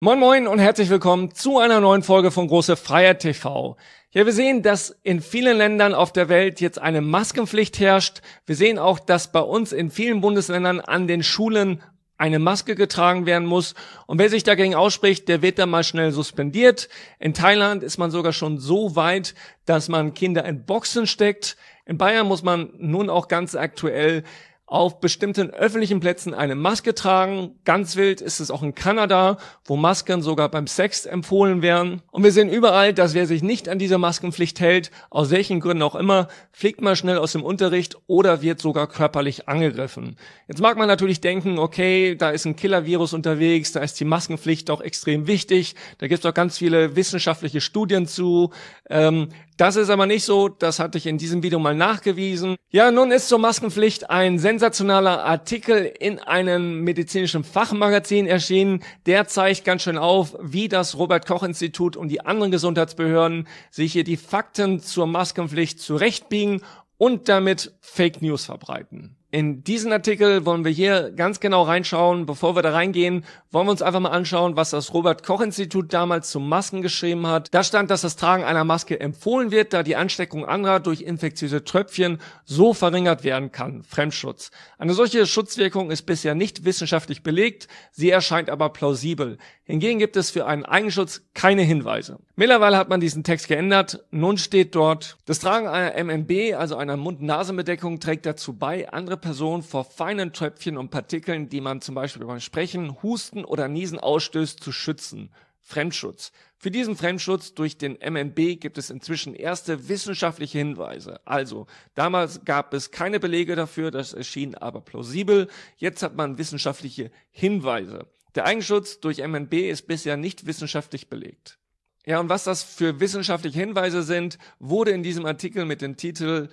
Moin Moin und herzlich willkommen zu einer neuen Folge von Große Freiheit TV. Ja, wir sehen, dass in vielen Ländern auf der Welt jetzt eine Maskenpflicht herrscht. Wir sehen auch, dass bei uns in vielen Bundesländern an den Schulen eine Maske getragen werden muss. Und wer sich dagegen ausspricht, der wird dann mal schnell suspendiert. In Thailand ist man sogar schon so weit, dass man Kinder in Boxen steckt. In Bayern muss man nun auch ganz aktuell auf bestimmten öffentlichen Plätzen eine Maske tragen. Ganz wild ist es auch in Kanada, wo Masken sogar beim Sex empfohlen werden. Und wir sehen überall, dass wer sich nicht an diese Maskenpflicht hält, aus welchen Gründen auch immer, fliegt mal schnell aus dem Unterricht oder wird sogar körperlich angegriffen. Jetzt mag man natürlich denken, okay, da ist ein Killer-Virus unterwegs, da ist die Maskenpflicht doch extrem wichtig, da gibt es doch ganz viele wissenschaftliche Studien zu. Ähm, das ist aber nicht so, das hatte ich in diesem Video mal nachgewiesen. Ja, nun ist zur Maskenpflicht ein sensationaler Artikel in einem medizinischen Fachmagazin erschienen. Der zeigt ganz schön auf, wie das Robert-Koch-Institut und die anderen Gesundheitsbehörden sich hier die Fakten zur Maskenpflicht zurechtbiegen und damit Fake News verbreiten. In diesen Artikel wollen wir hier ganz genau reinschauen. Bevor wir da reingehen, wollen wir uns einfach mal anschauen, was das Robert Koch Institut damals zu Masken geschrieben hat. Da stand, dass das Tragen einer Maske empfohlen wird, da die Ansteckung anderer durch infektiöse Tröpfchen so verringert werden kann. Fremdschutz. Eine solche Schutzwirkung ist bisher nicht wissenschaftlich belegt, sie erscheint aber plausibel. Hingegen gibt es für einen Eigenschutz keine Hinweise. Mittlerweile hat man diesen Text geändert. Nun steht dort, das Tragen einer MNB, also einer Mund-Nasen-Bedeckung, trägt dazu bei, andere Person vor feinen Tröpfchen und Partikeln, die man zum Beispiel beim Sprechen, Husten oder Niesen ausstößt, zu schützen. Fremdschutz. Für diesen Fremdschutz durch den MNB gibt es inzwischen erste wissenschaftliche Hinweise. Also, damals gab es keine Belege dafür, das erschien aber plausibel. Jetzt hat man wissenschaftliche Hinweise. Der Eigenschutz durch MNB ist bisher nicht wissenschaftlich belegt. Ja, und was das für wissenschaftliche Hinweise sind, wurde in diesem Artikel mit dem Titel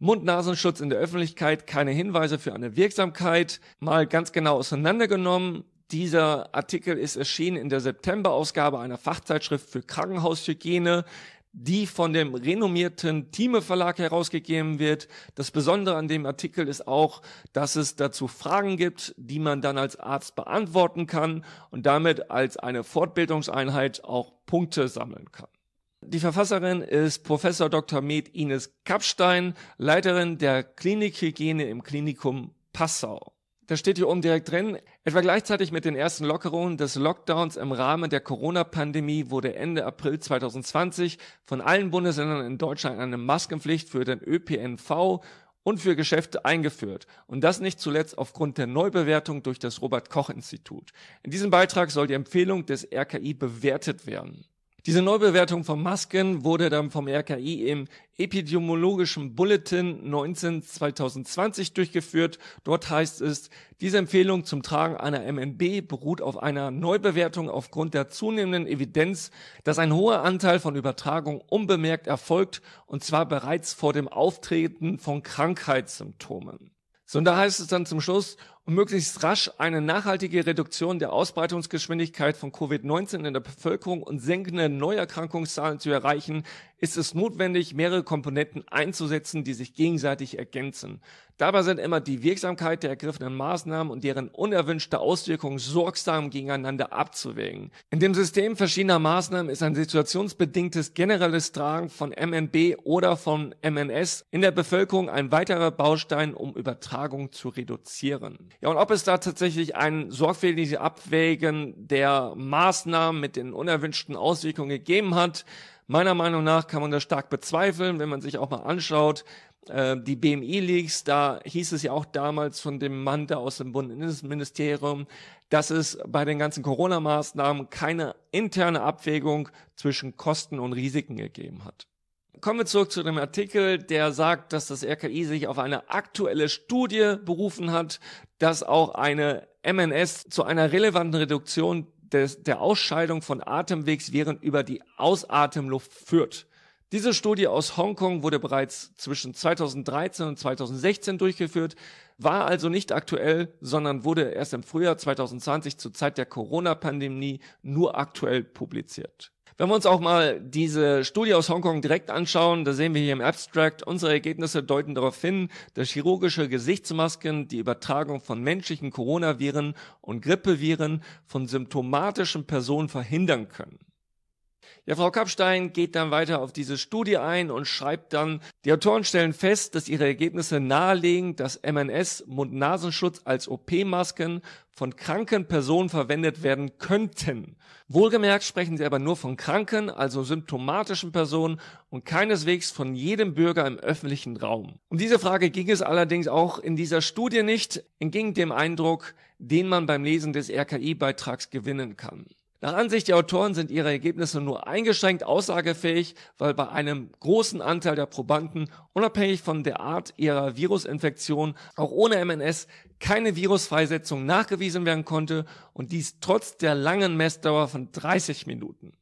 Mund-Nasenschutz in der Öffentlichkeit, keine Hinweise für eine Wirksamkeit, mal ganz genau auseinandergenommen. Dieser Artikel ist erschienen in der September-Ausgabe einer Fachzeitschrift für Krankenhaushygiene, die von dem renommierten Thieme Verlag herausgegeben wird. Das Besondere an dem Artikel ist auch, dass es dazu Fragen gibt, die man dann als Arzt beantworten kann und damit als eine Fortbildungseinheit auch Punkte sammeln kann. Die Verfasserin ist Professor Dr. Med Ines Kapstein, Leiterin der Klinikhygiene im Klinikum Passau. Da steht hier oben direkt drin, etwa gleichzeitig mit den ersten Lockerungen des Lockdowns im Rahmen der Corona-Pandemie wurde Ende April 2020 von allen Bundesländern in Deutschland eine Maskenpflicht für den ÖPNV und für Geschäfte eingeführt. Und das nicht zuletzt aufgrund der Neubewertung durch das Robert Koch Institut. In diesem Beitrag soll die Empfehlung des RKI bewertet werden. Diese Neubewertung von Masken wurde dann vom RKI im Epidemiologischen Bulletin 19 2020 durchgeführt. Dort heißt es, diese Empfehlung zum Tragen einer MNB beruht auf einer Neubewertung aufgrund der zunehmenden Evidenz, dass ein hoher Anteil von Übertragung unbemerkt erfolgt und zwar bereits vor dem Auftreten von Krankheitssymptomen. So, und da heißt es dann zum Schluss, und möglichst rasch eine nachhaltige Reduktion der Ausbreitungsgeschwindigkeit von Covid-19 in der Bevölkerung und senkende Neuerkrankungszahlen zu erreichen, ist es notwendig, mehrere Komponenten einzusetzen, die sich gegenseitig ergänzen. Dabei sind immer die Wirksamkeit der ergriffenen Maßnahmen und deren unerwünschte Auswirkungen sorgsam gegeneinander abzuwägen. In dem System verschiedener Maßnahmen ist ein situationsbedingtes generelles Tragen von MNB oder von MNS in der Bevölkerung ein weiterer Baustein, um Übertragung zu reduzieren. Ja, und ob es da tatsächlich ein sorgfältiges Abwägen der Maßnahmen mit den unerwünschten Auswirkungen gegeben hat, meiner Meinung nach kann man das stark bezweifeln, wenn man sich auch mal anschaut, äh, die BMI-Leaks, da hieß es ja auch damals von dem Mann da aus dem Bundesministerium, dass es bei den ganzen Corona-Maßnahmen keine interne Abwägung zwischen Kosten und Risiken gegeben hat. Kommen wir zurück zu dem Artikel, der sagt, dass das RKI sich auf eine aktuelle Studie berufen hat, dass auch eine MNS zu einer relevanten Reduktion des, der Ausscheidung von Atemwegsviren über die Ausatemluft führt. Diese Studie aus Hongkong wurde bereits zwischen 2013 und 2016 durchgeführt, war also nicht aktuell, sondern wurde erst im Frühjahr 2020 zur Zeit der Corona-Pandemie nur aktuell publiziert. Wenn wir uns auch mal diese Studie aus Hongkong direkt anschauen, da sehen wir hier im Abstract, unsere Ergebnisse deuten darauf hin, dass chirurgische Gesichtsmasken die Übertragung von menschlichen Coronaviren und Grippeviren von symptomatischen Personen verhindern können. Ja, Frau Kappstein geht dann weiter auf diese Studie ein und schreibt dann, die Autoren stellen fest, dass ihre Ergebnisse nahelegen, dass MNS Mund-Nasenschutz als OP-Masken von kranken Personen verwendet werden könnten. Wohlgemerkt sprechen sie aber nur von kranken, also symptomatischen Personen und keineswegs von jedem Bürger im öffentlichen Raum. Um diese Frage ging es allerdings auch in dieser Studie nicht, entging dem Eindruck, den man beim Lesen des RKI-Beitrags gewinnen kann. Nach Ansicht der Autoren sind ihre Ergebnisse nur eingeschränkt aussagefähig, weil bei einem großen Anteil der Probanden unabhängig von der Art ihrer Virusinfektion auch ohne MNS keine Virusfreisetzung nachgewiesen werden konnte und dies trotz der langen Messdauer von 30 Minuten.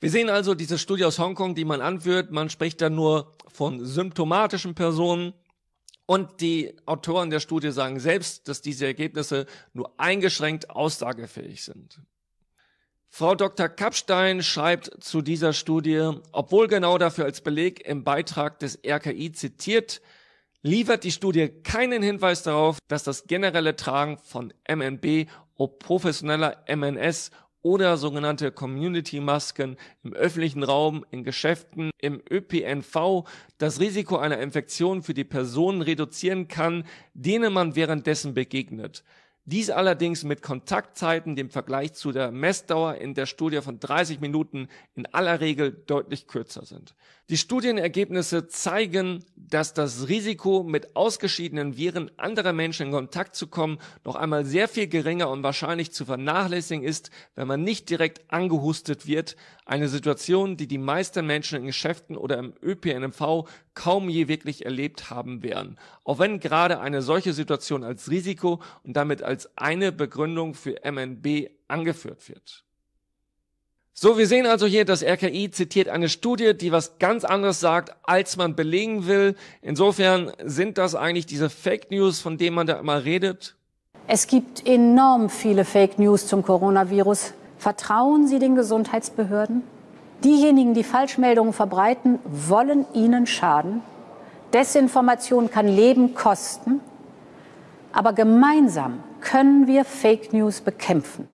Wir sehen also diese Studie aus Hongkong, die man anführt, man spricht da nur von symptomatischen Personen, und die Autoren der Studie sagen selbst, dass diese Ergebnisse nur eingeschränkt aussagefähig sind. Frau Dr. Kappstein schreibt zu dieser Studie, obwohl genau dafür als Beleg im Beitrag des RKI zitiert, liefert die Studie keinen Hinweis darauf, dass das generelle Tragen von MNB ob professioneller MNS oder sogenannte Community-Masken im öffentlichen Raum, in Geschäften, im ÖPNV das Risiko einer Infektion für die Personen reduzieren kann, denen man währenddessen begegnet. Dies allerdings mit Kontaktzeiten, dem Vergleich zu der Messdauer in der Studie von 30 Minuten, in aller Regel deutlich kürzer sind. Die Studienergebnisse zeigen, dass das Risiko, mit ausgeschiedenen Viren anderer Menschen in Kontakt zu kommen, noch einmal sehr viel geringer und wahrscheinlich zu vernachlässigen ist, wenn man nicht direkt angehustet wird. Eine Situation, die die meisten Menschen in Geschäften oder im ÖPNMV kaum je wirklich erlebt haben werden, auch wenn gerade eine solche Situation als Risiko und damit als eine Begründung für MNB angeführt wird. So, wir sehen also hier, das RKI zitiert eine Studie, die was ganz anderes sagt, als man belegen will. Insofern sind das eigentlich diese Fake News, von denen man da immer redet? Es gibt enorm viele Fake News zum Coronavirus. Vertrauen Sie den Gesundheitsbehörden? Diejenigen, die Falschmeldungen verbreiten, wollen Ihnen schaden. Desinformation kann Leben kosten. Aber gemeinsam können wir Fake News bekämpfen.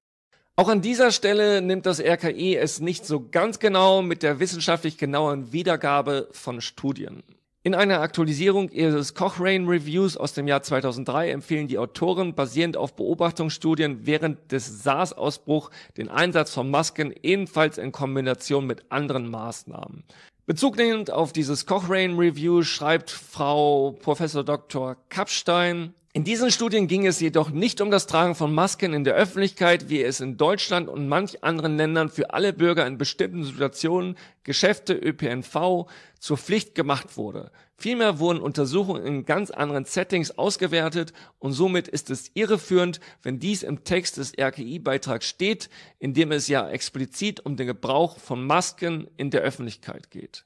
Auch an dieser Stelle nimmt das RKI e es nicht so ganz genau mit der wissenschaftlich genauen Wiedergabe von Studien. In einer Aktualisierung ihres Cochrane Reviews aus dem Jahr 2003 empfehlen die Autoren basierend auf Beobachtungsstudien während des SARS-Ausbruchs den Einsatz von Masken ebenfalls in Kombination mit anderen Maßnahmen. Bezugnehmend auf dieses Cochrane Review schreibt Frau Professor Dr. Kapstein in diesen Studien ging es jedoch nicht um das Tragen von Masken in der Öffentlichkeit, wie es in Deutschland und manch anderen Ländern für alle Bürger in bestimmten Situationen, Geschäfte, ÖPNV, zur Pflicht gemacht wurde. Vielmehr wurden Untersuchungen in ganz anderen Settings ausgewertet und somit ist es irreführend, wenn dies im Text des RKI-Beitrags steht, in dem es ja explizit um den Gebrauch von Masken in der Öffentlichkeit geht.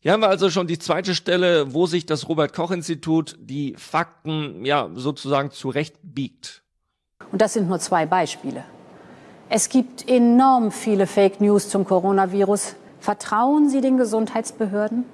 Hier haben wir also schon die zweite Stelle, wo sich das Robert Koch Institut die Fakten ja sozusagen zurechtbiegt. Und das sind nur zwei Beispiele. Es gibt enorm viele Fake News zum Coronavirus. Vertrauen Sie den Gesundheitsbehörden?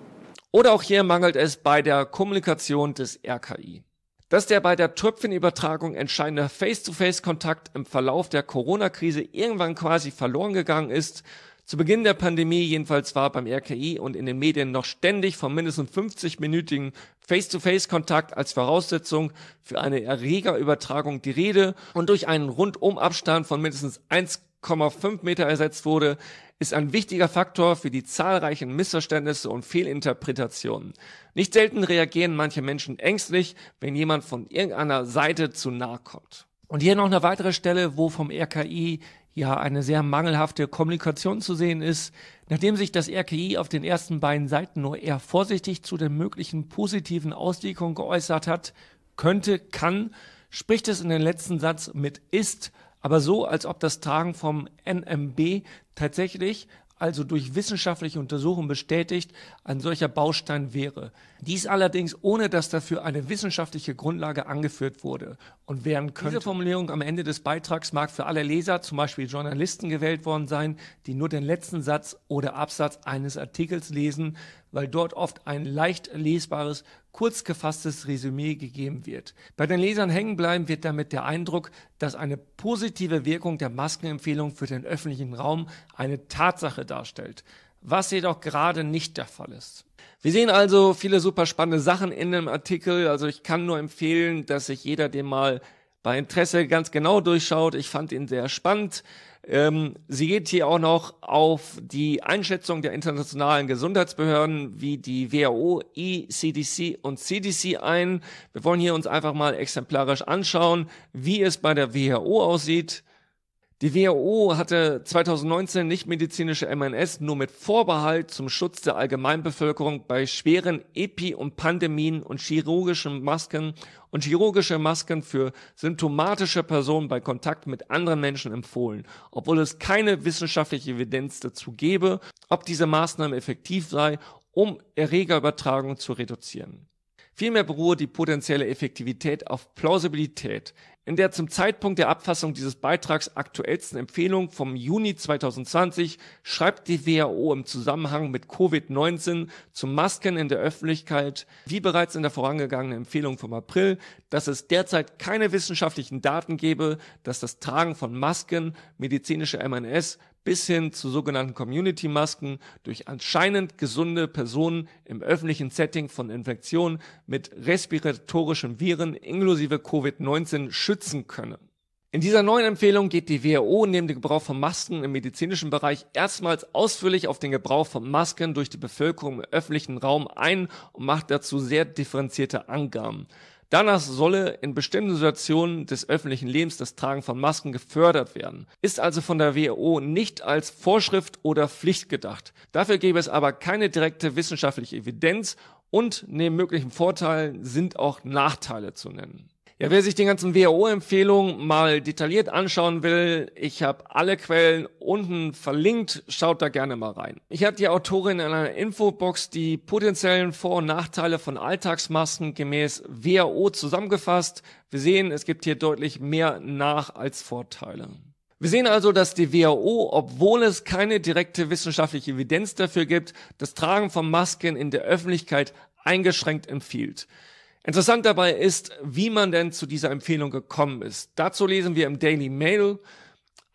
Oder auch hier mangelt es bei der Kommunikation des RKI. Dass der bei der Tröpfchenübertragung entscheidende Face-to-Face-Kontakt im Verlauf der Corona-Krise irgendwann quasi verloren gegangen ist, zu Beginn der Pandemie jedenfalls war beim RKI und in den Medien noch ständig von mindestens 50-minütigen Face-to-Face-Kontakt als Voraussetzung für eine Erregerübertragung die Rede und durch einen Rundumabstand von mindestens 1,5 Meter ersetzt wurde, ist ein wichtiger Faktor für die zahlreichen Missverständnisse und Fehlinterpretationen. Nicht selten reagieren manche Menschen ängstlich, wenn jemand von irgendeiner Seite zu nahe kommt. Und hier noch eine weitere Stelle, wo vom RKI ja eine sehr mangelhafte Kommunikation zu sehen ist, nachdem sich das RKI auf den ersten beiden Seiten nur eher vorsichtig zu den möglichen positiven Auswirkungen geäußert hat, könnte, kann, spricht es in den letzten Satz mit ist, aber so, als ob das Tragen vom NMB tatsächlich also durch wissenschaftliche Untersuchungen bestätigt, ein solcher Baustein wäre. Dies allerdings ohne, dass dafür eine wissenschaftliche Grundlage angeführt wurde und werden könnte. Diese Formulierung am Ende des Beitrags mag für alle Leser, zum Beispiel Journalisten, gewählt worden sein, die nur den letzten Satz oder Absatz eines Artikels lesen, weil dort oft ein leicht lesbares, kurz gefasstes Resümee gegeben wird. Bei den Lesern hängen bleiben wird damit der Eindruck, dass eine positive Wirkung der Maskenempfehlung für den öffentlichen Raum eine Tatsache darstellt, was jedoch gerade nicht der Fall ist. Wir sehen also viele super spannende Sachen in dem Artikel, also ich kann nur empfehlen, dass sich jeder den mal bei Interesse ganz genau durchschaut. Ich fand ihn sehr spannend. Ähm, sie geht hier auch noch auf die Einschätzung der internationalen Gesundheitsbehörden wie die WHO, ECDC und CDC ein. Wir wollen hier uns einfach mal exemplarisch anschauen, wie es bei der WHO aussieht, die WHO hatte 2019 nichtmedizinische MNS nur mit Vorbehalt zum Schutz der Allgemeinbevölkerung bei schweren Epi- und Pandemien und chirurgischen Masken und chirurgische Masken für symptomatische Personen bei Kontakt mit anderen Menschen empfohlen, obwohl es keine wissenschaftliche Evidenz dazu gäbe, ob diese Maßnahme effektiv sei, um Erregerübertragung zu reduzieren. Vielmehr beruhe die potenzielle Effektivität auf Plausibilität, in der zum Zeitpunkt der Abfassung dieses Beitrags aktuellsten Empfehlung vom Juni 2020 schreibt die WHO im Zusammenhang mit Covid-19 zu Masken in der Öffentlichkeit, wie bereits in der vorangegangenen Empfehlung vom April, dass es derzeit keine wissenschaftlichen Daten gebe, dass das Tragen von Masken, medizinische MNS bis hin zu sogenannten Community-Masken durch anscheinend gesunde Personen im öffentlichen Setting von Infektionen mit respiratorischen Viren inklusive Covid-19 schützt schützen könne. In dieser neuen Empfehlung geht die WHO neben dem Gebrauch von Masken im medizinischen Bereich erstmals ausführlich auf den Gebrauch von Masken durch die Bevölkerung im öffentlichen Raum ein und macht dazu sehr differenzierte Angaben. Danach solle in bestimmten Situationen des öffentlichen Lebens das Tragen von Masken gefördert werden, ist also von der WHO nicht als Vorschrift oder Pflicht gedacht. Dafür gäbe es aber keine direkte wissenschaftliche Evidenz und neben möglichen Vorteilen sind auch Nachteile zu nennen. Ja, wer sich die ganzen WHO-Empfehlungen mal detailliert anschauen will, ich habe alle Quellen unten verlinkt, schaut da gerne mal rein. Ich habe die Autorin in einer Infobox die potenziellen Vor- und Nachteile von Alltagsmasken gemäß WHO zusammengefasst. Wir sehen, es gibt hier deutlich mehr Nach- als Vorteile. Wir sehen also, dass die WHO, obwohl es keine direkte wissenschaftliche Evidenz dafür gibt, das Tragen von Masken in der Öffentlichkeit eingeschränkt empfiehlt. Interessant dabei ist, wie man denn zu dieser Empfehlung gekommen ist. Dazu lesen wir im Daily Mail.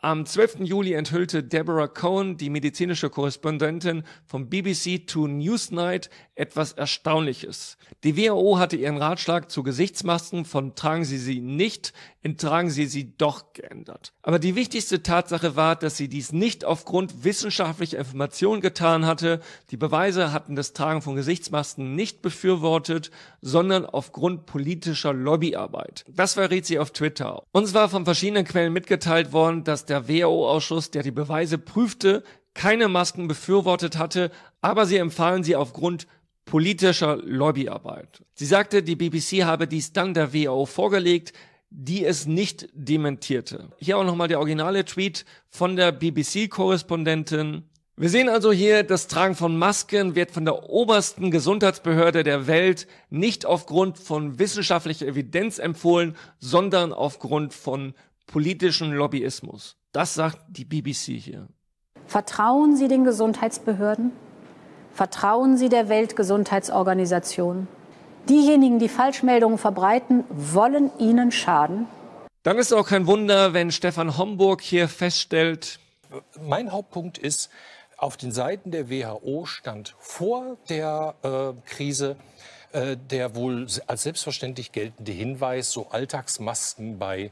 Am 12. Juli enthüllte Deborah Cohen, die medizinische Korrespondentin vom BBC to Newsnight, etwas Erstaunliches. Die WHO hatte ihren Ratschlag zu Gesichtsmasken von tragen Sie sie nicht enttragen sie sie doch geändert. Aber die wichtigste Tatsache war, dass sie dies nicht aufgrund wissenschaftlicher Informationen getan hatte. Die Beweise hatten das Tragen von Gesichtsmasken nicht befürwortet, sondern aufgrund politischer Lobbyarbeit. Das verriet sie auf Twitter. Uns war von verschiedenen Quellen mitgeteilt worden, dass der WHO-Ausschuss, der die Beweise prüfte, keine Masken befürwortet hatte, aber sie empfahlen sie aufgrund politischer Lobbyarbeit. Sie sagte, die BBC habe dies dann der WHO vorgelegt, die es nicht dementierte. Hier auch nochmal der originale Tweet von der BBC-Korrespondentin. Wir sehen also hier, das Tragen von Masken wird von der obersten Gesundheitsbehörde der Welt nicht aufgrund von wissenschaftlicher Evidenz empfohlen, sondern aufgrund von politischen Lobbyismus. Das sagt die BBC hier. Vertrauen Sie den Gesundheitsbehörden? Vertrauen Sie der Weltgesundheitsorganisation? Diejenigen, die Falschmeldungen verbreiten, wollen Ihnen schaden. Dann ist auch kein Wunder, wenn Stefan Homburg hier feststellt. Mein Hauptpunkt ist, auf den Seiten der WHO stand vor der äh, Krise äh, der wohl als selbstverständlich geltende Hinweis, so Alltagsmasken bei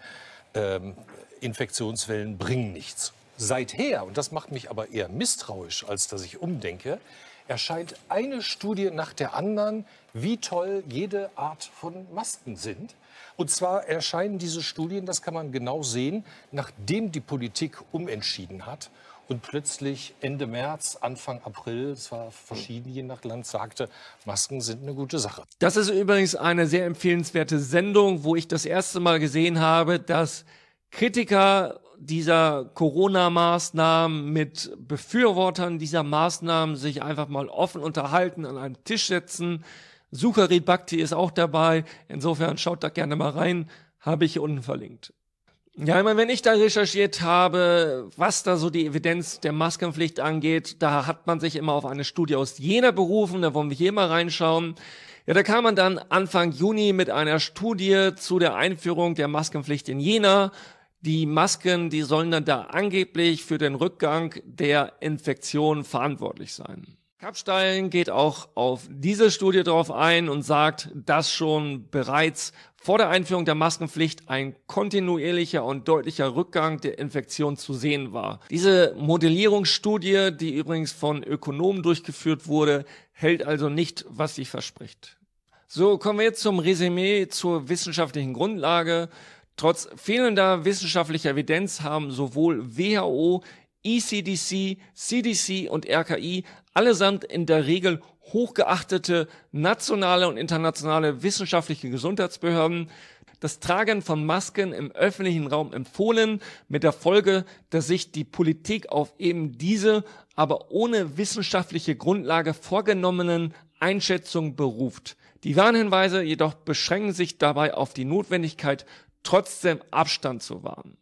ähm, Infektionswellen bringen nichts. Seither, und das macht mich aber eher misstrauisch, als dass ich umdenke, erscheint eine Studie nach der anderen, wie toll jede Art von Masken sind. Und zwar erscheinen diese Studien, das kann man genau sehen, nachdem die Politik umentschieden hat und plötzlich Ende März, Anfang April, es war verschieden je nach Land, sagte, Masken sind eine gute Sache. Das ist übrigens eine sehr empfehlenswerte Sendung, wo ich das erste Mal gesehen habe, dass Kritiker dieser Corona-Maßnahmen mit Befürwortern dieser Maßnahmen sich einfach mal offen unterhalten, an einen Tisch setzen. Sucharit Bhakti ist auch dabei. Insofern schaut da gerne mal rein. Habe ich hier unten verlinkt. Ja, ich meine, wenn ich da recherchiert habe, was da so die Evidenz der Maskenpflicht angeht, da hat man sich immer auf eine Studie aus Jena berufen, da wollen wir hier mal reinschauen. Ja, da kam man dann Anfang Juni mit einer Studie zu der Einführung der Maskenpflicht in Jena die Masken, die sollen dann da angeblich für den Rückgang der Infektion verantwortlich sein. Kapstein geht auch auf diese Studie drauf ein und sagt, dass schon bereits vor der Einführung der Maskenpflicht ein kontinuierlicher und deutlicher Rückgang der Infektion zu sehen war. Diese Modellierungsstudie, die übrigens von Ökonomen durchgeführt wurde, hält also nicht, was sie verspricht. So, kommen wir jetzt zum Resümee zur wissenschaftlichen Grundlage. Trotz fehlender wissenschaftlicher Evidenz haben sowohl WHO, ECDC, CDC und RKI allesamt in der Regel hochgeachtete nationale und internationale wissenschaftliche Gesundheitsbehörden das Tragen von Masken im öffentlichen Raum empfohlen, mit der Folge, dass sich die Politik auf eben diese, aber ohne wissenschaftliche Grundlage vorgenommenen Einschätzung beruft. Die Warnhinweise jedoch beschränken sich dabei auf die Notwendigkeit trotzdem Abstand zu wahren.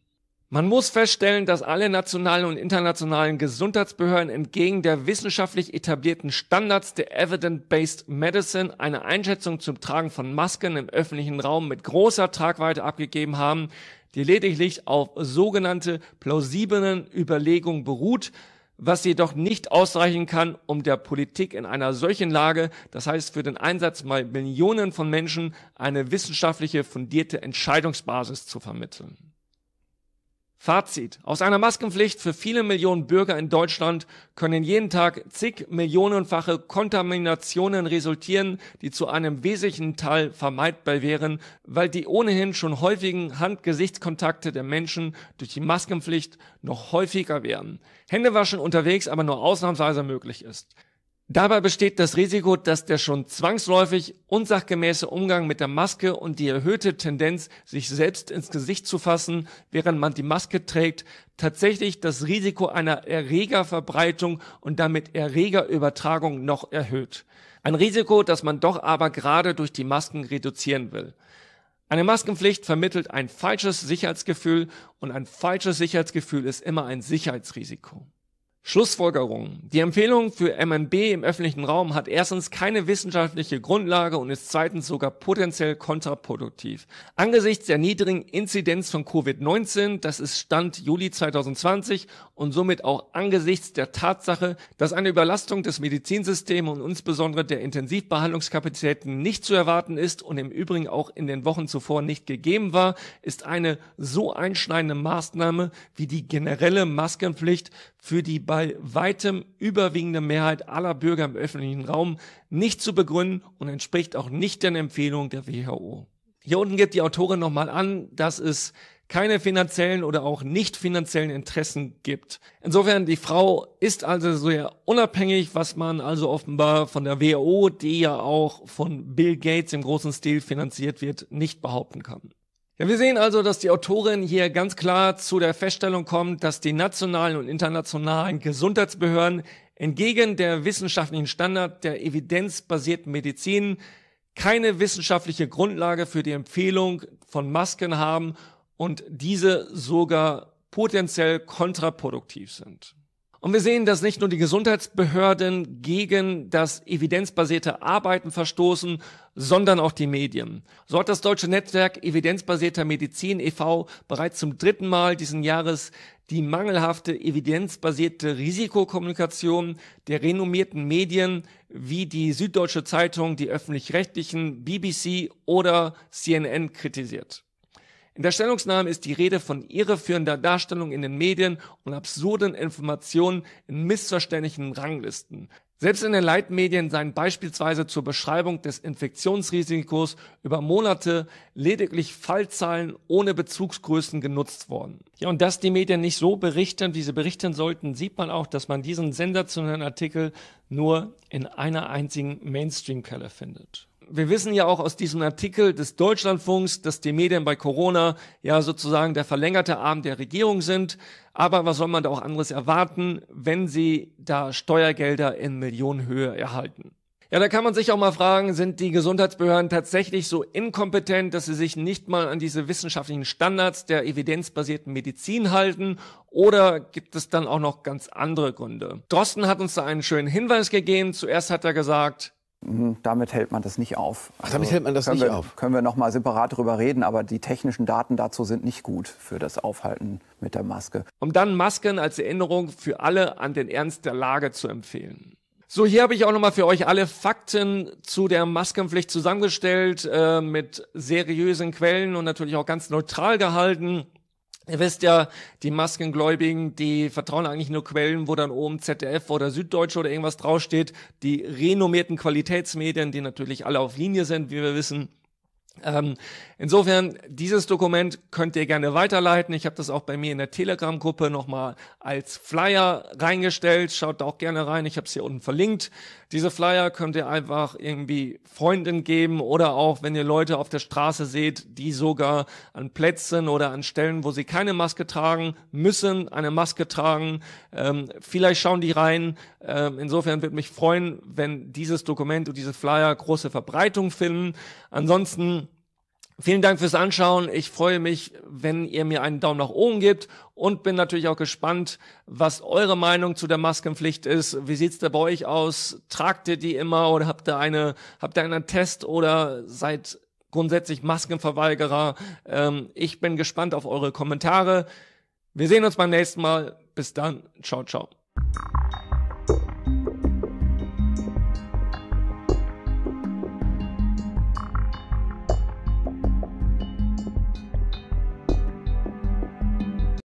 Man muss feststellen, dass alle nationalen und internationalen Gesundheitsbehörden entgegen der wissenschaftlich etablierten Standards der Evidence-Based Medicine eine Einschätzung zum Tragen von Masken im öffentlichen Raum mit großer Tragweite abgegeben haben, die lediglich auf sogenannte plausiblen Überlegungen beruht, was jedoch nicht ausreichen kann, um der Politik in einer solchen Lage, das heißt für den Einsatz bei Millionen von Menschen, eine wissenschaftliche fundierte Entscheidungsbasis zu vermitteln. Fazit. Aus einer Maskenpflicht für viele Millionen Bürger in Deutschland können jeden Tag zig millionenfache Kontaminationen resultieren, die zu einem wesentlichen Teil vermeidbar wären, weil die ohnehin schon häufigen Hand-Gesichtskontakte der Menschen durch die Maskenpflicht noch häufiger werden. Händewaschen unterwegs aber nur ausnahmsweise möglich ist. Dabei besteht das Risiko, dass der schon zwangsläufig unsachgemäße Umgang mit der Maske und die erhöhte Tendenz, sich selbst ins Gesicht zu fassen, während man die Maske trägt, tatsächlich das Risiko einer Erregerverbreitung und damit Erregerübertragung noch erhöht. Ein Risiko, das man doch aber gerade durch die Masken reduzieren will. Eine Maskenpflicht vermittelt ein falsches Sicherheitsgefühl und ein falsches Sicherheitsgefühl ist immer ein Sicherheitsrisiko. Schlussfolgerung. Die Empfehlung für MNB im öffentlichen Raum hat erstens keine wissenschaftliche Grundlage und ist zweitens sogar potenziell kontraproduktiv. Angesichts der niedrigen Inzidenz von Covid-19, das ist Stand Juli 2020 und somit auch angesichts der Tatsache, dass eine Überlastung des Medizinsystems und insbesondere der Intensivbehandlungskapazitäten nicht zu erwarten ist und im Übrigen auch in den Wochen zuvor nicht gegeben war, ist eine so einschneidende Maßnahme wie die generelle Maskenpflicht für die bei weitem überwiegender Mehrheit aller Bürger im öffentlichen Raum nicht zu begründen und entspricht auch nicht den Empfehlungen der WHO. Hier unten gibt die Autorin nochmal an, dass es keine finanziellen oder auch nicht finanziellen Interessen gibt. Insofern, die Frau ist also sehr unabhängig, was man also offenbar von der WHO, die ja auch von Bill Gates im großen Stil finanziert wird, nicht behaupten kann. Ja, wir sehen also, dass die Autorin hier ganz klar zu der Feststellung kommt, dass die nationalen und internationalen Gesundheitsbehörden entgegen der wissenschaftlichen Standard der evidenzbasierten Medizin keine wissenschaftliche Grundlage für die Empfehlung von Masken haben und diese sogar potenziell kontraproduktiv sind. Und wir sehen, dass nicht nur die Gesundheitsbehörden gegen das evidenzbasierte Arbeiten verstoßen, sondern auch die Medien. So hat das deutsche Netzwerk evidenzbasierter Medizin e.V. bereits zum dritten Mal diesen Jahres die mangelhafte evidenzbasierte Risikokommunikation der renommierten Medien wie die Süddeutsche Zeitung, die öffentlich-rechtlichen, BBC oder CNN kritisiert. In der Stellungnahme ist die Rede von irreführender Darstellung in den Medien und absurden Informationen in missverständlichen Ranglisten. Selbst in den Leitmedien seien beispielsweise zur Beschreibung des Infektionsrisikos über Monate lediglich Fallzahlen ohne Bezugsgrößen genutzt worden. Ja, und dass die Medien nicht so berichten, wie sie berichten sollten, sieht man auch, dass man diesen sensationellen Artikel nur in einer einzigen Mainstream-Quelle findet wir wissen ja auch aus diesem Artikel des Deutschlandfunks, dass die Medien bei Corona ja sozusagen der verlängerte Arm der Regierung sind. Aber was soll man da auch anderes erwarten, wenn sie da Steuergelder in Millionenhöhe erhalten? Ja, da kann man sich auch mal fragen, sind die Gesundheitsbehörden tatsächlich so inkompetent, dass sie sich nicht mal an diese wissenschaftlichen Standards der evidenzbasierten Medizin halten? Oder gibt es dann auch noch ganz andere Gründe? Drosten hat uns da einen schönen Hinweis gegeben. Zuerst hat er gesagt, hm, damit hält man das nicht auf. Ach, damit also hält man das nicht wir, auf. Können wir noch mal separat darüber reden, aber die technischen Daten dazu sind nicht gut für das Aufhalten mit der Maske. Um dann Masken als Erinnerung für alle an den Ernst der Lage zu empfehlen. So, hier habe ich auch nochmal für euch alle Fakten zu der Maskenpflicht zusammengestellt, äh, mit seriösen Quellen und natürlich auch ganz neutral gehalten. Ihr wisst ja, die Maskengläubigen, die vertrauen eigentlich nur Quellen, wo dann oben ZDF oder Süddeutsche oder irgendwas draufsteht. Die renommierten Qualitätsmedien, die natürlich alle auf Linie sind, wie wir wissen, ähm, insofern, dieses Dokument könnt ihr gerne weiterleiten. Ich habe das auch bei mir in der Telegram-Gruppe nochmal als Flyer reingestellt. Schaut da auch gerne rein. Ich habe es hier unten verlinkt. Diese Flyer könnt ihr einfach irgendwie Freunden geben oder auch, wenn ihr Leute auf der Straße seht, die sogar an Plätzen oder an Stellen, wo sie keine Maske tragen, müssen eine Maske tragen. Ähm, vielleicht schauen die rein. Ähm, insofern würde mich freuen, wenn dieses Dokument und diese Flyer große Verbreitung finden. Ansonsten Vielen Dank fürs Anschauen. Ich freue mich, wenn ihr mir einen Daumen nach oben gebt und bin natürlich auch gespannt, was eure Meinung zu der Maskenpflicht ist. Wie sieht's da bei euch aus? Tragt ihr die immer oder habt ihr eine, habt ihr einen Test oder seid grundsätzlich Maskenverweigerer? Ähm, ich bin gespannt auf eure Kommentare. Wir sehen uns beim nächsten Mal. Bis dann. Ciao, ciao.